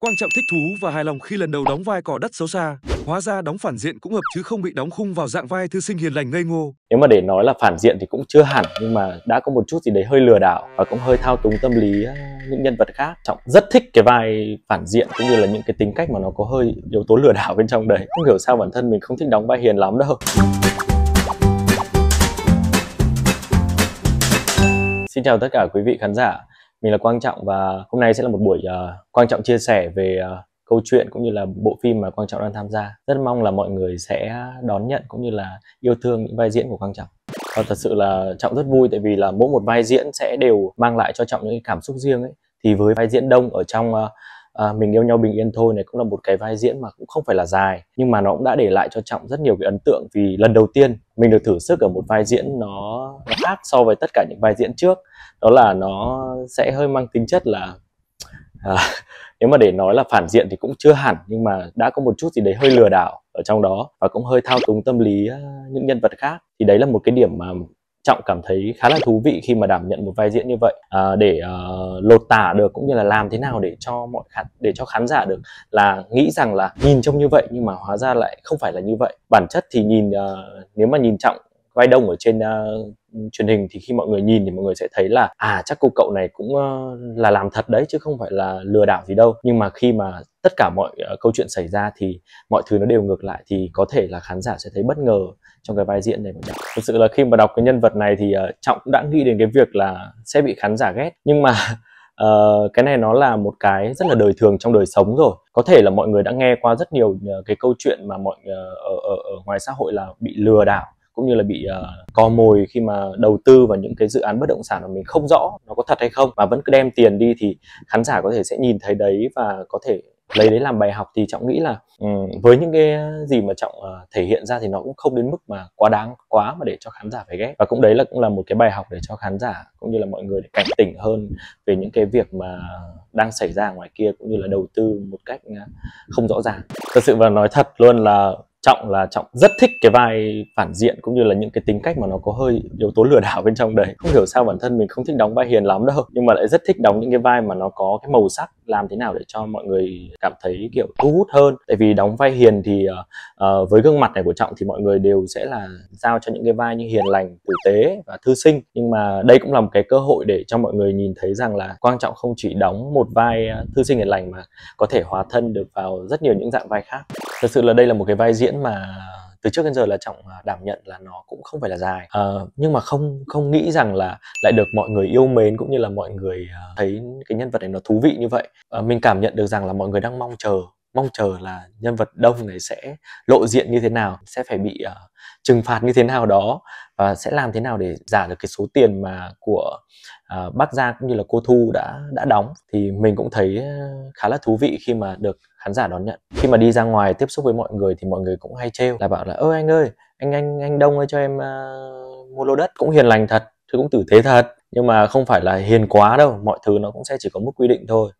Quang Trọng thích thú và hài lòng khi lần đầu đóng vai cỏ đất xấu xa. Hóa ra đóng phản diện cũng hợp chứ không bị đóng khung vào dạng vai thư sinh hiền lành ngây ngô. Nếu mà để nói là phản diện thì cũng chưa hẳn nhưng mà đã có một chút gì đấy hơi lừa đảo và cũng hơi thao túng tâm lý ờ, những nhân vật khác. Trọng rất thích cái vai phản diện cũng như là những cái tính cách mà nó có hơi yếu tố lừa đảo bên trong đấy. Không hiểu sao bản thân mình không thích đóng vai hiền lắm đâu. Xin chào tất cả quý vị khán giả mình là Quang Trọng và hôm nay sẽ là một buổi uh, Quang Trọng chia sẻ về uh, câu chuyện cũng như là bộ phim mà Quang Trọng đang tham gia. Rất mong là mọi người sẽ đón nhận cũng như là yêu thương những vai diễn của Quang Trọng. Và ờ, thật sự là Trọng rất vui tại vì là mỗi một vai diễn sẽ đều mang lại cho Trọng những cảm xúc riêng ấy. Thì với vai diễn Đông ở trong uh, à, mình yêu nhau bình yên thôi này cũng là một cái vai diễn mà cũng không phải là dài nhưng mà nó cũng đã để lại cho trọng rất nhiều cái ấn tượng vì lần đầu tiên mình được thử sức ở một vai diễn nó, khác so với tất cả những vai diễn trước đó là nó sẽ hơi mang tính chất là à, nếu mà để nói là phản diện thì cũng chưa hẳn nhưng mà đã có một chút gì đấy hơi lừa đảo ở trong đó và cũng hơi thao túng tâm lý à, những nhân vật khác thì đấy là một cái điểm mà trọng cảm thấy khá là thú vị khi mà đảm nhận một vai diễn như vậy à, để uh, lột tả được cũng như là làm thế nào để cho mọi khán để cho khán giả được là nghĩ rằng là nhìn trông như vậy nhưng mà hóa ra lại không phải là như vậy bản chất thì nhìn uh, nếu mà nhìn trọng vai đông ở trên uh, truyền hình thì khi mọi người nhìn thì mọi người sẽ thấy là à chắc cô cậu này cũng ờ, là làm thật đấy chứ không phải là lừa đảo gì đâu nhưng mà khi mà tất cả mọi ờ, câu chuyện xảy ra thì mọi thứ nó đều ngược lại thì có thể là khán giả sẽ thấy bất ngờ trong cái vai diễn này của Thực sự là khi mà đọc cái nhân vật này thì ờ, Trọng cũng đã nghĩ đến cái việc là sẽ bị khán giả ghét nhưng mà uh, cái này nó là một cái rất là đời thường trong đời sống rồi có thể là mọi người đã nghe qua rất nhiều uh, cái câu chuyện mà mọi uh, ở, ở, ở ngoài xã hội là bị lừa đảo cũng như là bị uh, ờ, cò mồi khi mà đầu tư vào những cái dự án bất động sản mà mình không rõ nó có thật hay không mà vẫn cứ đem tiền đi thì khán giả có thể sẽ nhìn thấy đấy và có thể lấy đấy làm bài học thì trọng nghĩ là um, với những cái gì mà trọng uh, thể hiện ra thì nó cũng không đến mức mà quá đáng quá mà để cho khán giả phải ghét và cũng đấy là cũng là một cái bài học để cho khán giả cũng như là mọi người để cảnh tỉnh hơn về những cái việc mà đang xảy ra ngoài kia cũng như là đầu tư một cách ờ, không rõ ràng thật sự và nói thật luôn là trọng là trọng rất thích cái vai phản diện cũng như là những cái tính cách mà nó có hơi yếu tố lừa đảo bên trong đấy không hiểu sao bản thân mình không thích đóng vai hiền lắm đâu nhưng mà lại rất thích đóng những cái vai mà nó có cái màu sắc làm thế nào để cho mọi người cảm thấy kiểu thu hút hơn tại vì đóng vai hiền thì uh, với gương mặt này của trọng thì mọi người đều sẽ là giao cho những cái vai như hiền lành tử tế và thư sinh nhưng mà đây cũng là một cái cơ hội để cho mọi người nhìn thấy rằng là quan trọng không chỉ đóng một vai ờ, thư sinh hiền lành mà có thể hóa thân được vào rất nhiều những dạng vai khác thật sự là đây là một cái vai diễn mà từ trước đến giờ là trọng à, đảm nhận là nó cũng không phải là dài à, nhưng mà không không nghĩ rằng là lại được mọi người yêu mến cũng như là mọi người à, thấy cái nhân vật này nó thú vị như vậy à, mình cảm nhận được rằng là mọi người đang mong chờ mong chờ là nhân vật đông này sẽ lộ diện như thế nào sẽ phải bị uh, trừng phạt như thế nào đó và sẽ làm thế nào để giả được cái số tiền mà của uh, bác giang cũng như là cô thu đã đã đóng thì mình cũng thấy ờ, khá là thú vị khi mà được khán giả đón nhận khi mà đi ra ngoài tiếp xúc với mọi người thì mọi người cũng hay trêu là bảo là ơ anh ơi anh anh anh đông ơi cho em uh, mua lô đất cũng hiền lành thật chứ cũng tử tế thật nhưng mà không phải là hiền quá đâu mọi thứ nó cũng sẽ chỉ có mức quy định thôi